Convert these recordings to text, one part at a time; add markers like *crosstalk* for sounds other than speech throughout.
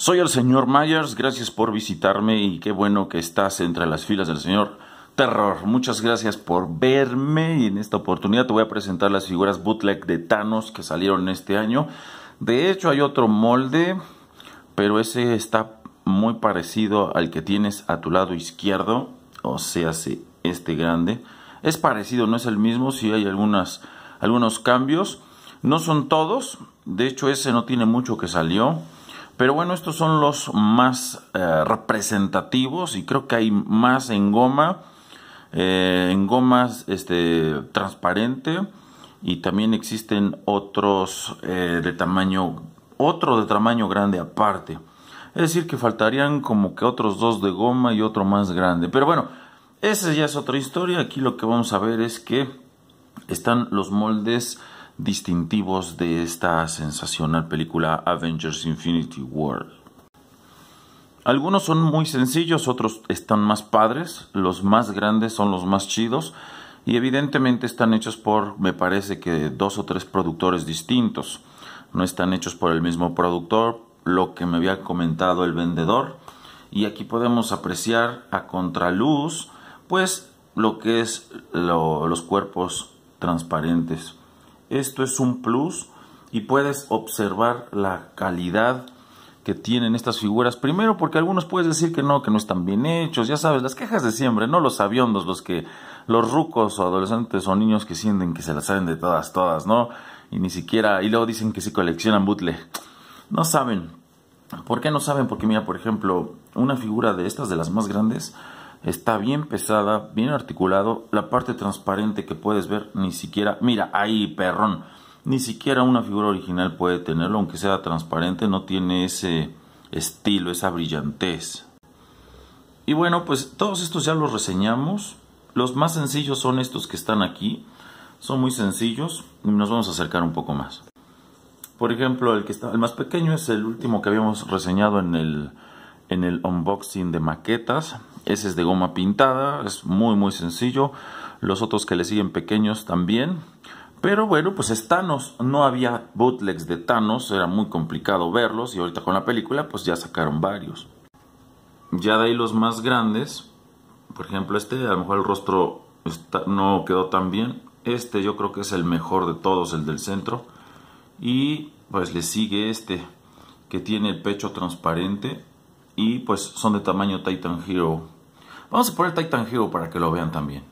Soy el señor Myers, gracias por visitarme y qué bueno que estás entre las filas del señor Terror. Muchas gracias por verme y en esta oportunidad te voy a presentar las figuras bootleg de Thanos que salieron este año. De hecho hay otro molde, pero ese está muy parecido al que tienes a tu lado izquierdo, o sea, este grande. Es parecido, no es el mismo, sí hay algunos cambios. No son todos, de hecho ese no tiene mucho que salió pero bueno, estos son los más eh, representativos y creo que hay más en goma, eh, en gomas este, transparente y también existen otros eh, de tamaño, otro de tamaño grande aparte. Es decir, que faltarían como que otros dos de goma y otro más grande. Pero bueno, esa ya es otra historia. Aquí lo que vamos a ver es que están los moldes distintivos de esta sensacional película Avengers Infinity War. Algunos son muy sencillos, otros están más padres, los más grandes son los más chidos y evidentemente están hechos por, me parece que, dos o tres productores distintos. No están hechos por el mismo productor, lo que me había comentado el vendedor. Y aquí podemos apreciar a contraluz, pues, lo que es los cuerpos transparentes esto es un plus y puedes observar la calidad que tienen estas figuras. Primero porque algunos puedes decir que no, que no están bien hechos, ya sabes, las quejas de siempre, no los aviondos, los que los rucos o adolescentes o niños que sienten que se las saben de todas, todas, ¿no? Y ni siquiera, y luego dicen que sí coleccionan butle. No saben. ¿Por qué no saben? Porque mira, por ejemplo, una figura de estas, de las más grandes, está bien pesada, bien articulado, la parte transparente que puedes ver ni siquiera, mira, ahí perrón, ni siquiera una figura original puede tenerlo, aunque sea transparente, no tiene ese estilo, esa brillantez. Y bueno, pues todos estos ya los reseñamos, los más sencillos son estos que están aquí, son muy sencillos y nos vamos a acercar un poco más. Por ejemplo, el que está el más pequeño es el último que habíamos reseñado en el en el unboxing de maquetas, ese es de goma pintada, es muy muy sencillo. Los otros que le siguen pequeños también. Pero bueno, pues es Thanos. No había bootlegs de Thanos, era muy complicado verlos y ahorita con la película pues ya sacaron varios. Ya de ahí los más grandes, por ejemplo este, a lo mejor el rostro no quedó tan bien. Este yo creo que es el mejor de todos, el del centro. Y pues le sigue este, que tiene el pecho transparente y pues son de tamaño Titan Hero Vamos a poner el Titan Hero para que lo vean también.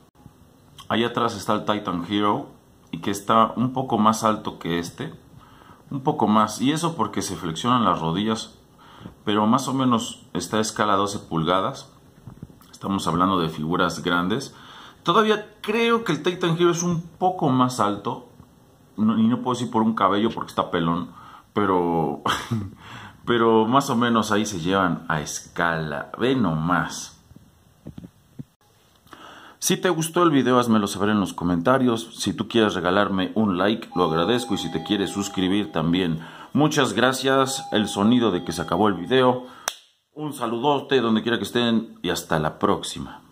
Ahí atrás está el Titan Hero y que está un poco más alto que este. Un poco más. Y eso porque se flexionan las rodillas. Pero más o menos está a escala 12 pulgadas. Estamos hablando de figuras grandes. Todavía creo que el Titan Hero es un poco más alto. y no puedo decir por un cabello porque está pelón. Pero, *laughs* pero más o menos ahí se llevan a escala. Ve nomás. Si te gustó el video, házmelo saber en los comentarios. Si tú quieres regalarme un like, lo agradezco. Y si te quieres suscribir también, muchas gracias. El sonido de que se acabó el video. Un saludote donde quiera que estén y hasta la próxima.